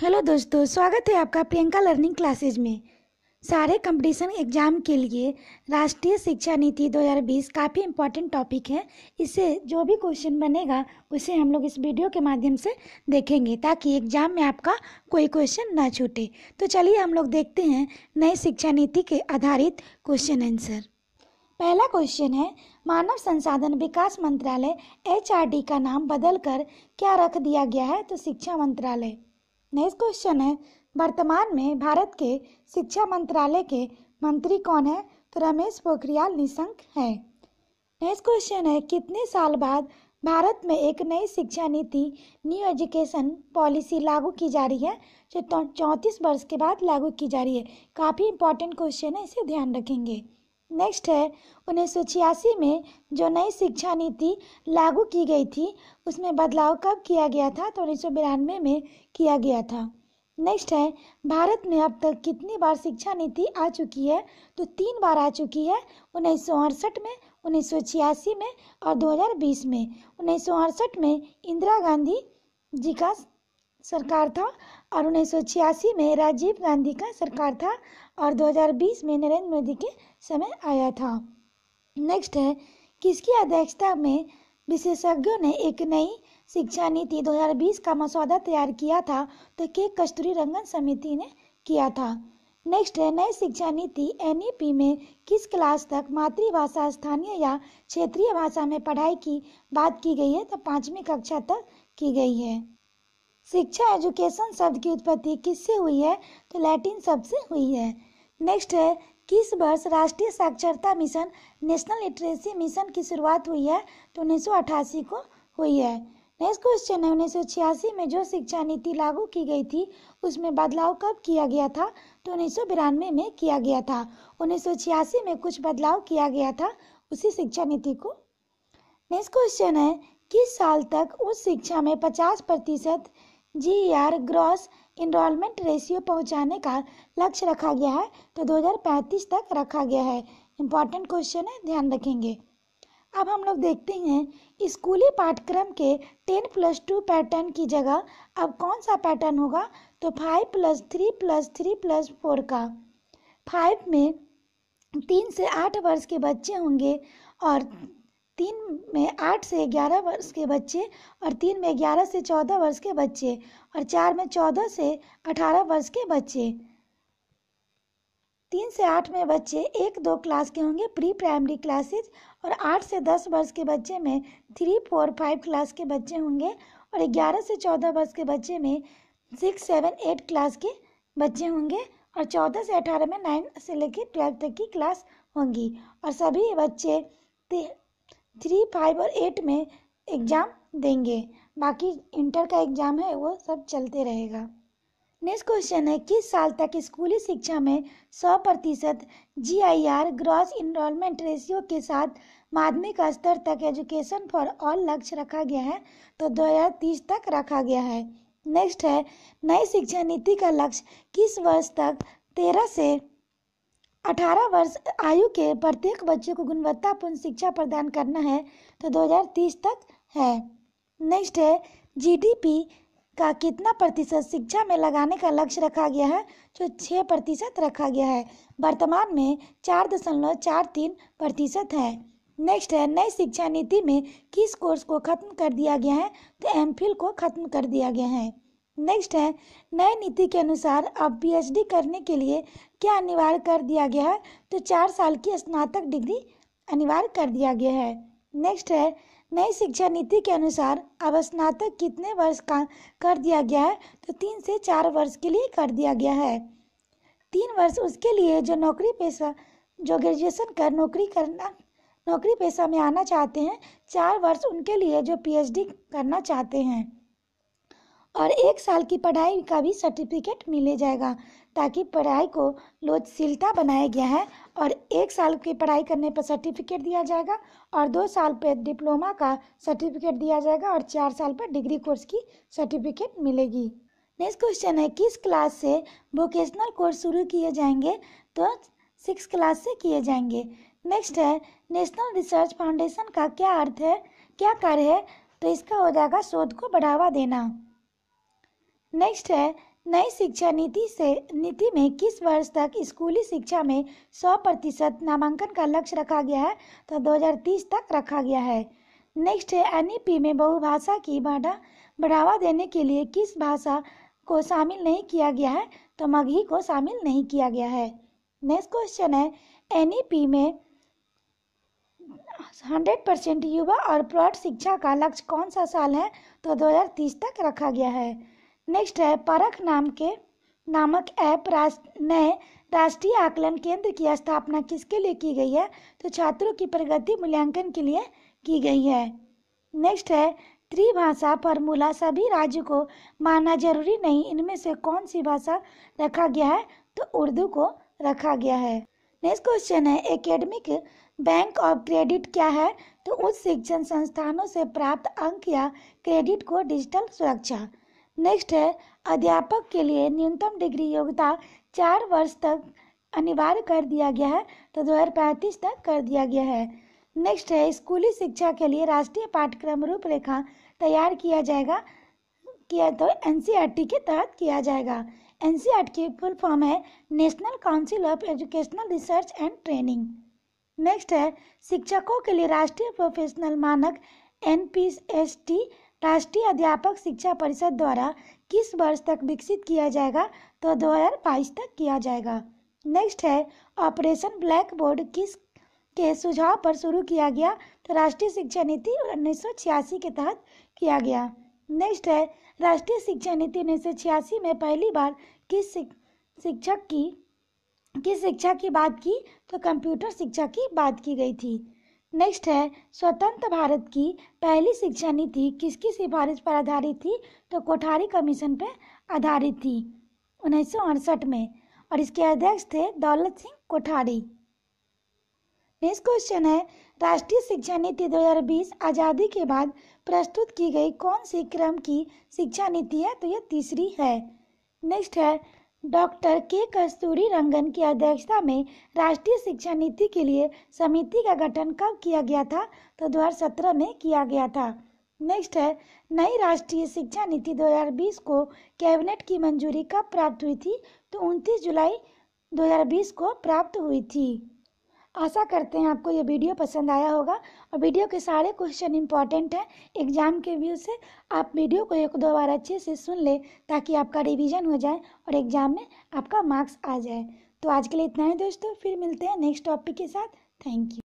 hello दोस्तों स्वागत है आपका प्रियंका लर्निंग क्लासेज में सारे कंपटीशन एग्जाम के लिए राष्ट्रीय शिक्षा नीति 2020 काफ़ी इम्पोर्टेंट टॉपिक है इसे जो भी क्वेश्चन बनेगा उसे हम लोग इस वीडियो के माध्यम से देखेंगे ताकि एग्जाम में आपका कोई क्वेश्चन ना छूटे तो चलिए हम लोग देखते हैं नई शिक्षा नीति के आधारित क्वेश्चन आंसर पहला क्वेश्चन है मानव संसाधन विकास मंत्रालय एच का नाम बदल क्या रख दिया गया है तो शिक्षा मंत्रालय नेक्स्ट क्वेश्चन है वर्तमान में भारत के शिक्षा मंत्रालय के मंत्री कौन है तो रमेश पोखरियाल निशंक है नेक्स्ट क्वेश्चन है कितने साल बाद भारत में एक नई शिक्षा नीति न्यू एजुकेशन पॉलिसी लागू की जा रही है जो चौंतीस वर्ष के बाद लागू की जा रही है काफ़ी इंपॉर्टेंट क्वेश्चन है इसे ध्यान रखेंगे नेक्स्ट है उन्नीस सौ छियासी में जो नई शिक्षा नीति लागू की गई थी उसमें बदलाव कब किया गया था तो उन्नीस सौ बिरानवे में किया गया था नेक्स्ट है भारत में अब तक कितनी बार शिक्षा नीति आ चुकी है तो तीन बार आ चुकी है उन्नीस सौ अड़सठ में उन्नीस सौ छियासी में और दो हजार बीस में उन्नीस सौ अड़सठ में इंदिरा गांधी जी का सरकार था और उन्नीस में राजीव गांधी का सरकार था और 2020 में नरेंद्र मोदी के समय आया था नेक्स्ट है किसकी अध्यक्षता में विशेषज्ञों ने एक नई शिक्षा नीति 2020 का मसौदा तैयार किया था तो के कस्तूरी रंगन समिति ने किया था नेक्स्ट है नई शिक्षा नीति एन e में किस क्लास तक मातृभाषा स्थानीय या क्षेत्रीय भाषा में पढ़ाई की बात की गई है तो पाँचवीं कक्षा तक की गई है शिक्षा एजुकेशन शब्द की उत्पत्ति किससे हुई है तो लैटिन शब्द से हुई है नेक्स्ट है किस वर्ष राष्ट्रीय साक्षरता मिशन नेशनल लिटरेसी मिशन की शुरुआत हुई है तो उन्नीस को हुई है नेक्स्ट क्वेश्चन है उन्नीस में जो शिक्षा नीति लागू की गई थी उसमें बदलाव कब किया गया था तो उन्नीस में किया गया था उन्नीस में कुछ बदलाव किया गया था उसी शिक्षा नीति को नेक्स्ट क्वेश्चन है किस साल तक उस शिक्षा में पचास प्रतिशत G R gross enrolment ratio पहुंचाने का लक्ष्य रखा गया है तो 2035 तक रखा गया है इम्पॉर्टेंट क्वेश्चन है ध्यान रखेंगे अब हम लोग देखते हैं स्कूली पाठ्यक्रम के टेन प्लस टू पैटर्न की जगह अब कौन सा पैटर्न होगा तो five plus three plus three plus four का फाइव में तीन से आठ वर्ष के बच्चे होंगे और तीन में आठ से ग्यारह वर्ष के बच्चे और तीन में ग्यारह से चौदह वर्ष के बच्चे और चार में चौदह से अठारह वर्ष के बच्चे तीन से आठ में बच्चे एक दो क्लास के होंगे प्री प्राइमरी क्लासेज और आठ से दस वर्ष के बच्चे में थ्री फोर फाइव क्लास के बच्चे होंगे और ग्यारह से चौदह वर्ष के बच्चे में सिक्स सेवन एट क्लास के बच्चे होंगे और चौदह से अठारह में नाइन से लेकर ट्वेल्थ तक की क्लास होंगी और सभी बच्चे थ्री फाइव और एट में एग्ज़ाम देंगे बाकी इंटर का एग्ज़ाम है वो सब चलते रहेगा नेक्स्ट क्वेश्चन है किस साल तक स्कूली शिक्षा में 100 प्रतिशत G I R gross enrolment ratio के साथ माध्यमिक स्तर तक एजुकेशन फॉर ऑल लक्ष्य रखा गया है तो 2030 तक रखा गया है नेक्स्ट है नई शिक्षा नीति का लक्ष्य किस वर्ष तक तेरह से अठारह वर्ष आयु के प्रत्येक बच्चे को गुणवत्तापूर्ण शिक्षा प्रदान करना है तो 2030 तक है नेक्स्ट है जीडीपी का कितना प्रतिशत शिक्षा में लगाने का लक्ष्य रखा गया है जो छः प्रतिशत रखा गया है वर्तमान में चार दशमलव चार तीन प्रतिशत है नेक्स्ट है नई शिक्षा नीति में किस कोर्स को खत्म कर दिया गया है तो एम को खत्म कर दिया गया है नेक्स्ट है नए नीति के अनुसार अब बीएचडी करने के लिए क्या अनिवार्य कर दिया गया है तो चार साल की स्नातक डिग्री अनिवार्य कर दिया गया है नेक्स्ट है नई शिक्षा नीति के अनुसार अब स्नातक कितने वर्ष का कर दिया गया है तो तीन से चार वर्ष के लिए कर दिया गया है तीन वर्ष उसके लिए जो नौकरी पेशा जो ग्रेजुएशन कर नौकरी करना नौकरी पेशा में आना चाहते हैं चार वर्ष उनके लिए जो पीएचडी करना चाहते हैं और एक साल की पढ़ाई का भी सर्टिफिकेट मिले जाएगा ताकि पढ़ाई को लोचशीलता बनाया गया है और एक साल की पढ़ाई करने पर सर्टिफिकेट दिया जाएगा और दो साल पर डिप्लोमा का सर्टिफिकेट दिया जाएगा और चार साल पर डिग्री कोर्स की सर्टिफिकेट मिलेगी नेक्स्ट क्वेश्चन है किस क्लास से वोकेशनल कोर्स शुरू किए जाएंगे तो सिक्स क्लास से किए जाएंगे नेक्स्ट है नेशनल रिसर्च फाउंडेशन का क्या अर्थ है क्या कार्य है तो इसका हो जाएगा शोध को बढ़ावा देना नेक्स्ट है नई शिक्षा नीति से नीति में किस वर्ष तक स्कूली शिक्षा में 100 प्रतिशत नामांकन का लक्ष्य रखा गया है तो 2030 तक रखा गया है नेक्स्ट है एन में बहुभाषा की बढ़ा बढ़ावा देने के लिए किस भाषा को शामिल नहीं किया गया है तो मगही को शामिल नहीं किया गया है नेक्स्ट क्वेश्चन है एन में हंड्रेड परसेंट युवा और प्रौढ़ शिक्षा का लक्ष्य कौन सा साल है तो 2030 तक रखा गया है नेक्स्ट है परख नाम के नामक ऐप राष्ट्र ने राष्ट्रीय आकलन केंद्र की स्थापना किसके लिए की गई है तो छात्रों की प्रगति मूल्यांकन के लिए की गई है नेक्स्ट है त्रिभाषा फार्मूला सभी राज्य को मानना जरूरी नहीं इनमें से कौन सी भाषा रखा गया है तो उर्दू को रखा गया है नेक्स्ट क्वेश्चन है एकेडमिक बैंक ऑफ क्रेडिट क्या है तो उच्च शिक्षण संस्थानों से प्राप्त अंक या क्रेडिट को डिजिटल सुरक्षा नेक्स्ट है अध्यापक के लिए न्यूनतम डिग्री योग्यता चार वर्ष तक अनिवार्य कर दिया गया है तो दो हज़ार पैंतीस तक कर दिया गया है नेक्स्ट है स्कूली शिक्षा के लिए राष्ट्रीय पाठ्यक्रम रूपरेखा तैयार किया जाएगा किया तो एन e के तहत किया जाएगा एन e की फुल फॉर्म है National Council of Educational Research and Training next है शिक्षकों के लिए राष्ट्रीय प्रोफेशनल मानक एन पी एस टी राष्ट्रीय अध्यापक शिक्षा परिषद द्वारा किस वर्ष तक विकसित किया जाएगा तो बाईस तक किया जाएगा नेक्स्ट है ऑपरेशन ब्लैक बोर्ड किस के सुझाव पर शुरू किया गया तो राष्ट्रीय शिक्षा नीति उन्नीस के तहत किया गया नेक्स्ट है राष्ट्रीय शिक्षा नीति उन्नीस में पहली बार किस शिक्षक की किस शिक्षा की बात की तो कंप्यूटर शिक्षा की बात की गई थी नेक्स्ट है स्वतंत्र भारत की पहली शिक्षा नीति किसकी सिफारिश पर आधारित थी तो कोठारी कमीशन पर आधारित थी उन्नीस में और इसके अध्यक्ष थे दौलत सिंह कोठारी नेक्स्ट क्वेश्चन है राष्ट्रीय शिक्षा नीति 2020 आज़ादी के बाद प्रस्तुत की गई कौन सी क्रम की शिक्षा नीति है तो यह तीसरी है नेक्स्ट है डॉक्टर के कस्तूरी रंगन की अध्यक्षता में राष्ट्रीय शिक्षा नीति के लिए समिति का गठन कब किया गया था तो 2017 में किया गया था नेक्स्ट है नई राष्ट्रीय शिक्षा नीति 2020 को कैबिनेट की मंजूरी कब प्राप्त हुई थी तो 29 जुलाई 2020 को प्राप्त हुई थी आशा करते हैं आपको ये वीडियो पसंद आया होगा और वीडियो के सारे क्वेश्चन इंपॉर्टेंट हैं एग्जाम के व्यू से आप वीडियो को एक दो बार अच्छे से सुन लें ताकि आपका रिवीजन हो जाए और एग्ज़ाम में आपका मार्क्स आ जाए तो आज के लिए इतना ही दोस्तों फिर मिलते हैं नेक्स्ट टॉपिक के साथ थैंक यू